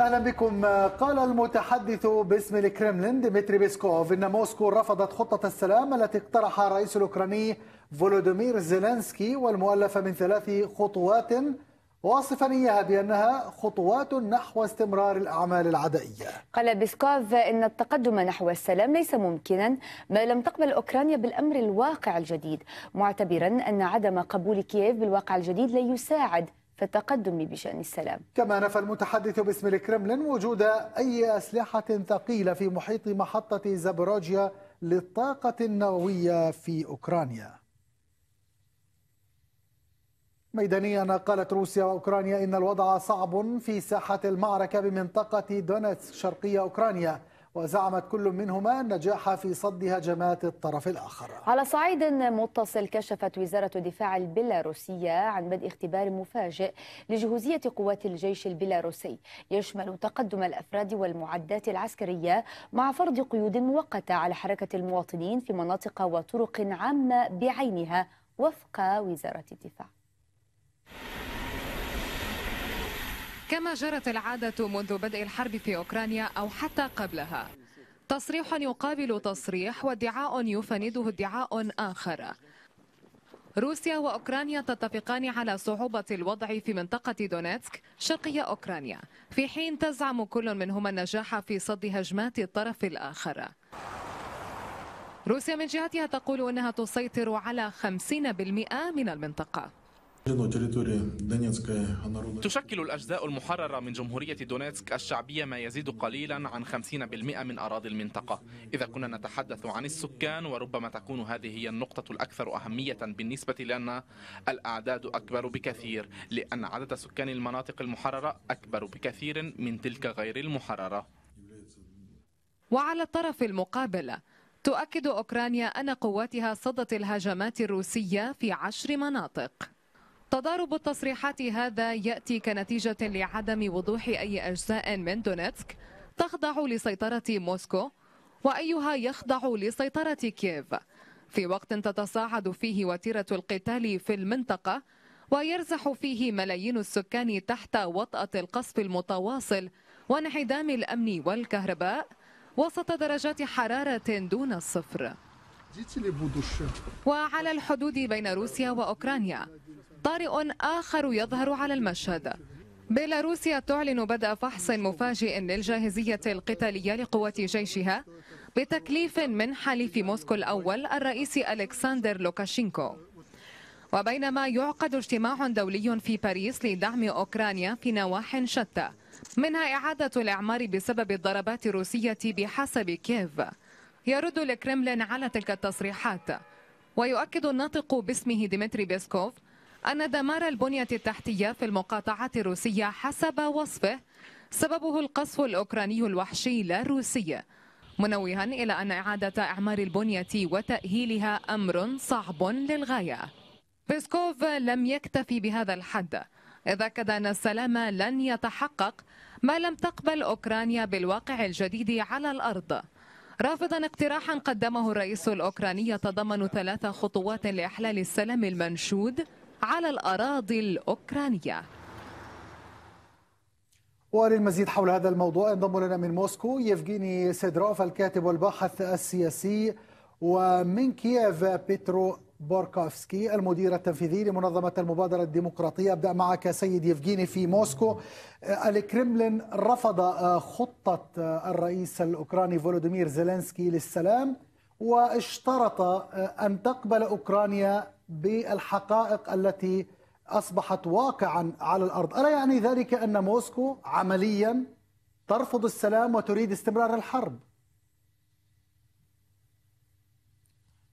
اهلا بكم قال المتحدث باسم الكرملين ديمتري بيسكوف ان موسكو رفضت خطه السلام التي اقترحها الرئيس الاوكراني فولودومير زيلينسكي والمؤلفه من ثلاث خطوات واصفا اياها بانها خطوات نحو استمرار الاعمال العدائيه. قال بيسكوف ان التقدم نحو السلام ليس ممكنا ما لم تقبل اوكرانيا بالامر الواقع الجديد، معتبرا ان عدم قبول كييف بالواقع الجديد لا يساعد في التقدم بشأن السلام كما نفى المتحدث باسم الكرملين وجود أي أسلحة ثقيلة في محيط محطة زابروجيا للطاقة النووية في أوكرانيا ميدانيا قالت روسيا وأوكرانيا إن الوضع صعب في ساحة المعركة بمنطقة دونتسك شرقية أوكرانيا وزعمت كل منهما النجاح في صد هجمات الطرف الآخر على صعيد متصل كشفت وزارة الدفاع البيلاروسية عن بدء اختبار مفاجئ لجهوزية قوات الجيش البيلاروسي يشمل تقدم الأفراد والمعدات العسكرية مع فرض قيود مؤقتة على حركة المواطنين في مناطق وطرق عامة بعينها وفق وزارة الدفاع كما جرت العادة منذ بدء الحرب في أوكرانيا أو حتى قبلها تصريح يقابل تصريح وادعاء يفنده ادعاء آخر روسيا وأوكرانيا تتفقان على صعوبة الوضع في منطقة دونيتسك شرقي أوكرانيا في حين تزعم كل منهما النجاح في صد هجمات الطرف الآخر روسيا من جهتها تقول أنها تسيطر على 50% من المنطقة تشكل الأجزاء المحررة من جمهورية دونيتسك الشعبية ما يزيد قليلا عن 50% من أراضي المنطقة إذا كنا نتحدث عن السكان وربما تكون هذه هي النقطة الأكثر أهمية بالنسبة لنا الأعداد أكبر بكثير لأن عدد سكان المناطق المحررة أكبر بكثير من تلك غير المحررة وعلى الطرف المقابل تؤكد أوكرانيا أن قواتها صدت الهجمات الروسية في عشر مناطق تضارب التصريحات هذا يأتي كنتيجة لعدم وضوح أي أجزاء من دونيتسك تخضع لسيطرة موسكو وأيها يخضع لسيطرة كييف في وقت تتصاعد فيه وتيرة القتال في المنطقة ويرزح فيه ملايين السكان تحت وطأة القصف المتواصل وانعدام الأمن والكهرباء وسط درجات حرارة دون الصفر وعلى الحدود بين روسيا وأوكرانيا طارئ آخر يظهر على المشهد بيلاروسيا تعلن بدء فحص مفاجئ للجاهزية القتالية لقوات جيشها بتكليف من حليف موسكو الأول الرئيس ألكسندر لوكاشينكو وبينما يعقد اجتماع دولي في باريس لدعم أوكرانيا في نواح شتى منها إعادة الإعمار بسبب الضربات الروسية بحسب كييف يرد الكرملين على تلك التصريحات ويؤكد الناطق باسمه ديمتري بيسكوف أن دمار البنية التحتية في المقاطعات الروسية حسب وصفه سببه القصف الأوكراني الوحشي لا الروسي منوها إلى أن إعادة إعمار البنية وتأهيلها أمر صعب للغاية بيسكوف لم يكتفي بهذا الحد إذ أكد أن السلام لن يتحقق ما لم تقبل أوكرانيا بالواقع الجديد على الأرض رافضا اقتراحا قدمه الرئيس الأوكراني يتضمن ثلاث خطوات لإحلال السلام المنشود على الأراضي الأوكرانية وللمزيد حول هذا الموضوع ينضم لنا من موسكو يفجيني سيدروف الكاتب والباحث السياسي ومن كييف بيترو بوركوفسكي المدير التنفيذي لمنظمة المبادرة الديمقراطية أبدأ معك سيد يفجيني في موسكو الكريملين رفض خطة الرئيس الأوكراني فولودمير زيلنسكي للسلام واشترط أن تقبل أوكرانيا بالحقائق التي أصبحت واقعا على الأرض ألا يعني ذلك أن موسكو عمليا ترفض السلام وتريد استمرار الحرب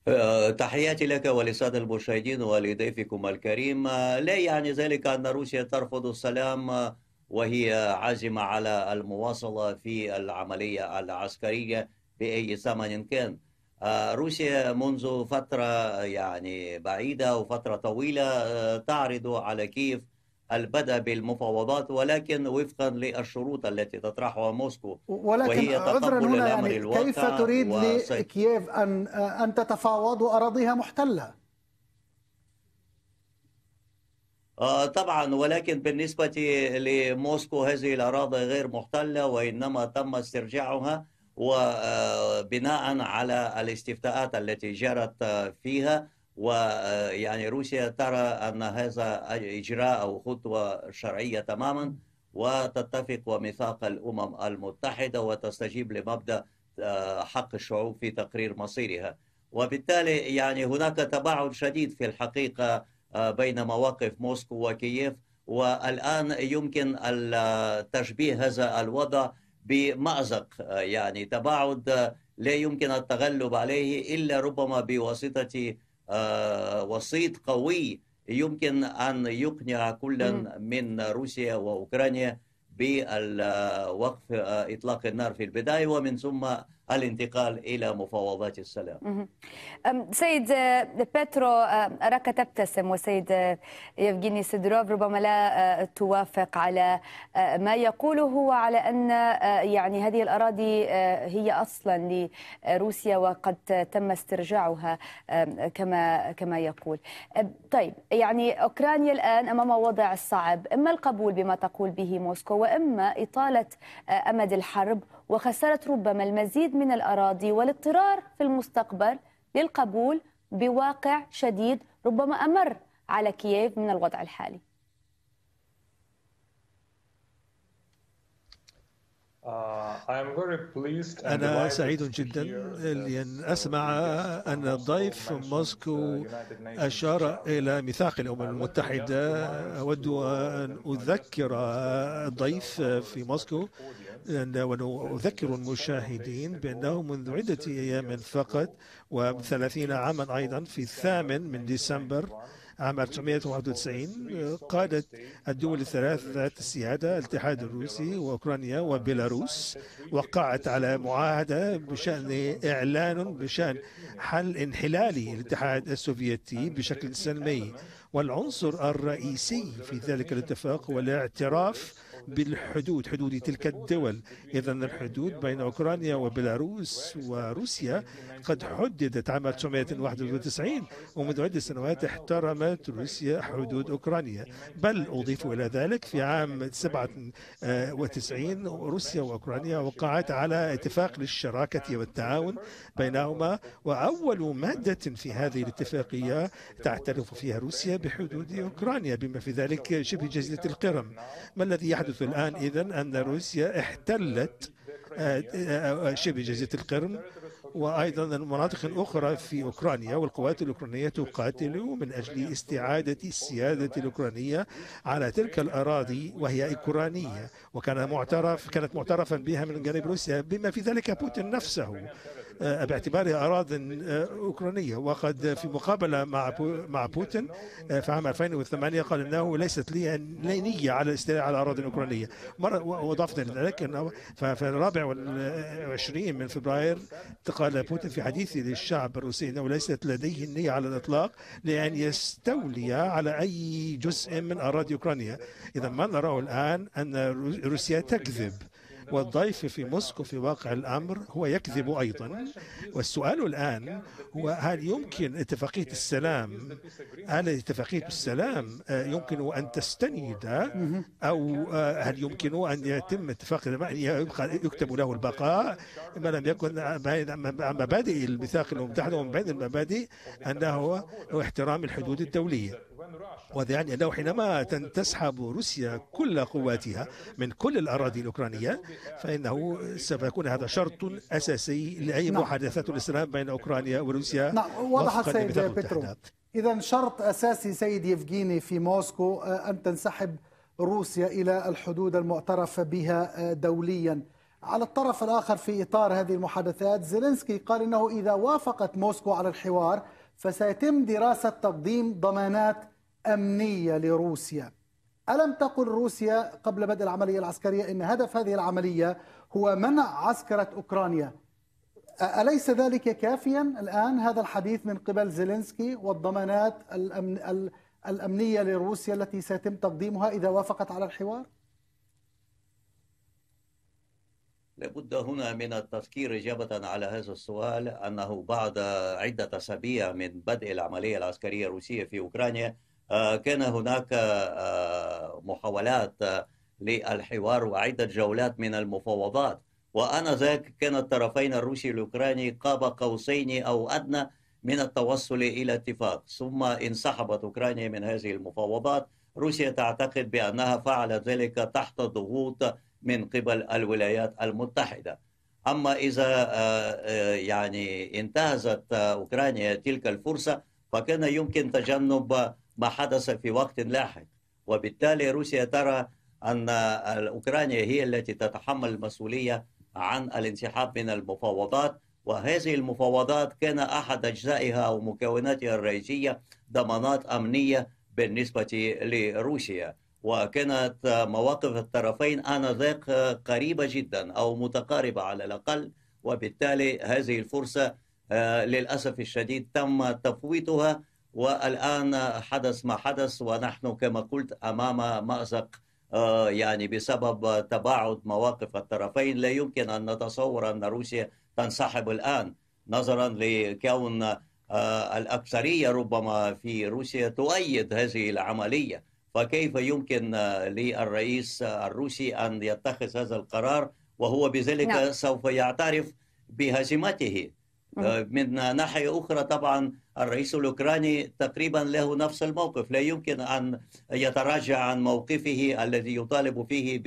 أه، تحياتي لك ولسادة المشاهدين ولضيفكم الكريم أه، لا يعني ذلك أن روسيا ترفض السلام أه، وهي عازمة على المواصلة في العملية العسكرية بأي ثمن كان آه، روسيا منذ فترة آه، يعني بعيدة وفترة طويلة آه، تعرض على كيف البدء بالمفاوضات ولكن وفقا للشروط التي تطرحها موسكو ولكن وهي عذرا هنا يعني كيف تريد لكييف ان ان تتفاوض واراضيها محتله؟ طبعا ولكن بالنسبه لموسكو هذه الاراضي غير محتله وانما تم استرجاعها وبناء على الاستفتاءات التي جرت آه، فيها ويعني آه، روسيا ترى أن هذا إجراء أو خطوة شرعية تماما وتتفق وميثاق الأمم المتحدة وتستجيب لمبدأ آه، حق الشعوب في تقرير مصيرها وبالتالي يعني هناك تباعد شديد في الحقيقة بين مواقف موسكو وكييف والآن يمكن تشبيه هذا الوضع بمأزق آه، يعني تباعد آه، لا يمكن التغلب عليه إلا ربما بواسطة آه، وسيط قوي يمكن أن يقنع كلا من روسيا وأوكرانيا بالوقف إطلاق النار في البداية ومن ثم الانتقال إلى مفاوضات السلام سيد آه، بيترو آه، أراك تبتسم والسيد آه، يفجيني سيدروف ربما لا توافق على ما يقوله وعلى أن يعني هذه الأراضي هي أصلا لروسيا وقد تم استرجاعها كما كما يقول طيب يعني أوكرانيا الآن أمام وضع صعب إما القبول بما تقول به موسكو وإما إطالة أمد الحرب وخسارة ربما المزيد من الأراضي والاضطرار في المستقبل للقبول بواقع شديد ربما أمر على كييف من الوضع الحالي أنا سعيد جدا لأن أسمع أن الضيف موسكو أشار إلى ميثاق الأمم المتحدة أود uh, أن أذكر الضيف في موسكو ونذكر المشاهدين بأنه منذ عدة أيام فقط وثلاثين عاما أيضا في الثامن من ديسمبر عام 1991 قادت الدول الثلاث ذات السيادة الاتحاد الروسي وأوكرانيا وبيلاروس وقعت على معاهدة بشأن إعلان بشأن حل انحلالي الاتحاد السوفيتي بشكل سلمي والعنصر الرئيسي في ذلك الاتفاق هو الاعتراف بالحدود حدود تلك الدول إذا الحدود بين أوكرانيا وبيلاروس وروسيا قد حددت عام 1991 ومنذ عدة سنوات احترمت روسيا حدود أوكرانيا بل أضيف إلى ذلك في عام 97 روسيا وأوكرانيا وقعت على اتفاق للشراكة والتعاون بينهما وأول مادة في هذه الاتفاقية تعترف فيها روسيا بحدود أوكرانيا بما في ذلك شبه جزيرة القرم ما الذي يحدث يحدث الآن إذا أن روسيا احتلت آه، آه، آه، شبه جزيرة القرم وأيضا المناطق الأخرى في أوكرانيا والقوات الأوكرانية تقاتل من أجل استعادة السيادة الأوكرانية على تلك الأراضي وهي أوكرانية وكان معترف كانت معترفا بها من جانب روسيا بما في ذلك بوتين نفسه آه، باعتبارها أراض آه، أوكرانية وقد في مقابلة مع مع بوتين آه، في عام 2008 قال أنه ليست لي نية على الاستيلاء على أراضي أوكرانية مرة وأضفنا لذلك أنه الرابع والعشرين من فبراير قال بوتين في حديثه للشعب الروسي أنه ليست لديه النية على الإطلاق لأن يستولي على أي جزء من أراضي أوكرانيا إذا ما نراه الآن أن روسيا تكذب والضيف في موسكو في واقع الأمر هو يكذب أيضا والسؤال الآن هو هل يمكن اتفاقية السلام هل اتفاقية السلام آه، يمكن أن تستند آه، أو آه، هل يمكن أن يتم اتفاق يعني يكتب له البقاء ما لم يكن مبادئ الميثاق المتحده ومن بين المبادئ أنه احترام الحدود الدولية وذلك أنه حينما تسحب روسيا كل قواتها من كل الأراضي الأوكرانية فإنه سوف يكون هذا شرط أساسي لأي نعم. محادثات الإسلام بين أوكرانيا وروسيا نعم وضحت سيد بيترو إذا شرط أساسي سيد يفجيني في موسكو آه، أن تنسحب روسيا إلى الحدود المعترف بها آه، دوليا على الطرف الآخر في إطار هذه المحادثات زيلينسكي قال إنه إذا وافقت موسكو على الحوار فسيتم دراسة تقديم ضمانات أمنية لروسيا ألم تقل روسيا قبل بدء العملية العسكرية أن هدف هذه العملية هو منع عسكرة أوكرانيا أليس ذلك كافيا الآن هذا الحديث من قبل زيلينسكي والضمانات الأمن الأمنية لروسيا التي سيتم تقديمها إذا وافقت على الحوار؟ لابد هنا من التذكير إجابة على هذا السؤال أنه بعد عدة أسابيع من بدء العملية العسكرية الروسية في أوكرانيا آه، كان هناك آه، محاولات آه، للحوار وعدة جولات من المفاوضات وأنا ذاك كان الطرفين الروسي الأوكراني قاب قوسين أو أدنى من التوصل إلى اتفاق ثم انسحبت أوكرانيا من هذه المفاوضات روسيا تعتقد بأنها فعلت ذلك تحت ضغوط من قبل الولايات المتحدة أما إذا يعني انتهزت أوكرانيا تلك الفرصة فكان يمكن تجنب ما حدث في وقت لاحق وبالتالي روسيا ترى أن أوكرانيا هي التي تتحمل المسؤولية عن الانسحاب من المفاوضات وهذه المفاوضات كان أحد أجزائها ومكوناتها الرئيسية ضمانات أمنية بالنسبة لروسيا وكانت مواقف الطرفين آنذاك قريبة جدا أو متقاربة على الأقل وبالتالي هذه الفرصة آه، للأسف الشديد تم تفويتها والآن حدث ما حدث ونحن كما قلت أمام مأزق آه، يعني بسبب تباعد مواقف الطرفين لا يمكن أن نتصور أن روسيا تنسحب الآن نظرا لكون آه، الأكثرية ربما في روسيا تؤيد هذه العملية فكيف يمكن آه، للرئيس الروسي أن يتخذ هذا القرار وهو بذلك نعم. سوف يعترف بهزيمته من ناحية أخرى طبعا الرئيس الأوكراني تقريبا له نفس الموقف لا يمكن أن يتراجع عن موقفه الذي يطالب فيه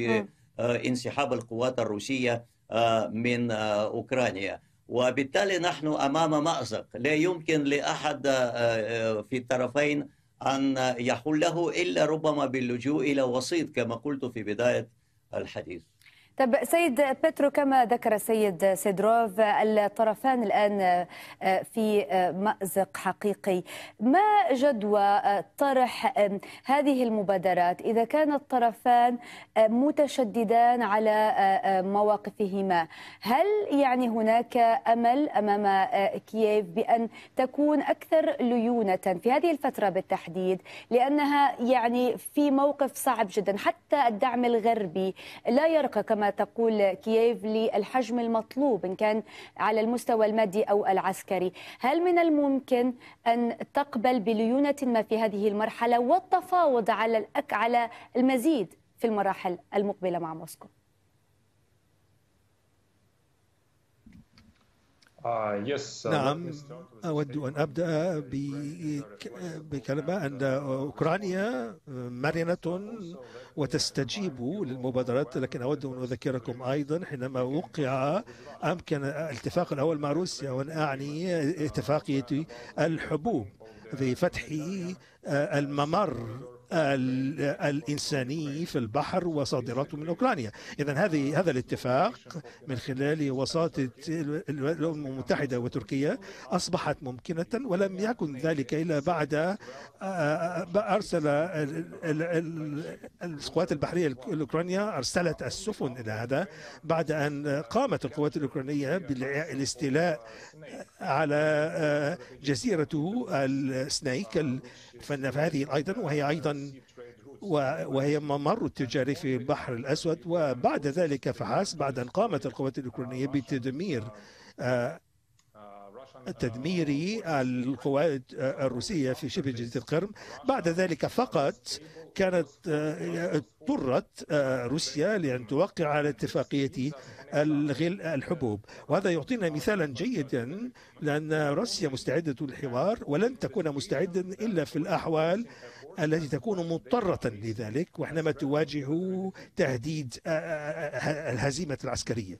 بانسحاب القوات الروسية آه، من آه، أوكرانيا وبالتالي نحن أمام مأزق لا يمكن لأحد آه، في الطرفين أن يحل له إلا ربما باللجوء إلى وسيط كما قلت في بداية الحديث طب سيد بيترو كما ذكر السيد سيدروف الطرفان الآن آه، في آه، مأزق حقيقي ما جدوى آه، طرح هذه المبادرات إذا كان الطرفان متشددان على مواقفهما هل يعني هناك أمل أمام كييف بأن تكون أكثر ليونة في هذه الفترة بالتحديد لأنها يعني في موقف صعب جدا حتى الدعم الغربي لا يرقى كما كما تقول كييف للحجم المطلوب إن كان على المستوى المادي أو العسكري هل من الممكن أن تقبل بليونة ما في هذه المرحلة والتفاوض على على المزيد في المراحل المقبلة مع موسكو Ah, نعم أود أن أبدأ بكلمة أن أوكرانيا مرنة وتستجيب للمبادرات لكن أود أن أذكركم أيضا حينما وقع أمكن الاتفاق الأول مع روسيا وأن أعني اتفاقية الحبوب في فتح الممر الإنساني في البحر وصادراته من أوكرانيا إذا هذه هذا الاتفاق من خلال وساطة الأمم المتحدة وتركيا أصبحت ممكنة ولم يكن ذلك إلا بعد آه، آه، أرسل القوات البحرية الأوكرانية أرسلت السفن إلى هذا بعد أن قامت القوات الأوكرانية بالاستيلاء على آه، جزيرة السنيك فهذه أيضا وهي أيضا وهي ممر تجاري في البحر الأسود وبعد ذلك فحسب بعد أن قامت القوات الأوكرانية بتدمير آه، تدمير القوات الروسية في شبه جزيرة القرم بعد ذلك فقط كانت آه، اضطرت آه، روسيا لأن توقع على اتفاقية الغل الحبوب وهذا يعطينا مثالا جيدا لأن روسيا مستعدة للحوار ولن تكون مستعدا إلا في الأحوال التي تكون مضطرة لذلك وحينما تواجه تهديد آه، الهزيمة العسكرية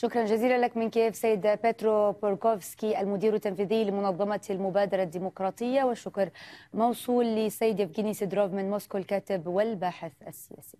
شكرا جزيلا لك من كيف سيد بيترو بوركوفسكي المدير التنفيذي لمنظمة المبادرة الديمقراطية والشكر موصول لسيد يفجيني سيدروف من موسكو الكاتب والباحث السياسي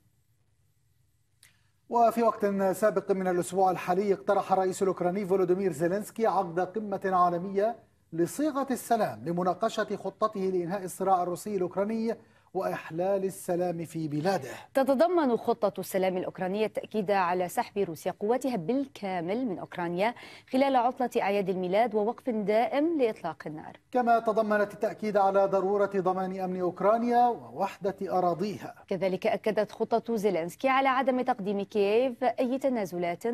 وفي وقت سابق من الأسبوع الحالي اقترح الرئيس الأوكراني فولودومير زيلينسكي عقد قمة عالمية لصيغة السلام لمناقشة خطته لإنهاء الصراع الروسي الأوكراني وإحلال السلام في بلاده تتضمن خطة السلام الأوكرانية التأكيد على سحب روسيا قواتها بالكامل من أوكرانيا خلال عطلة أعياد الميلاد ووقف دائم لإطلاق النار كما تضمنت التأكيد على ضرورة ضمان أمن أوكرانيا ووحدة أراضيها كذلك أكدت خطة زيلينسكي على عدم تقديم كييف أي تنازلات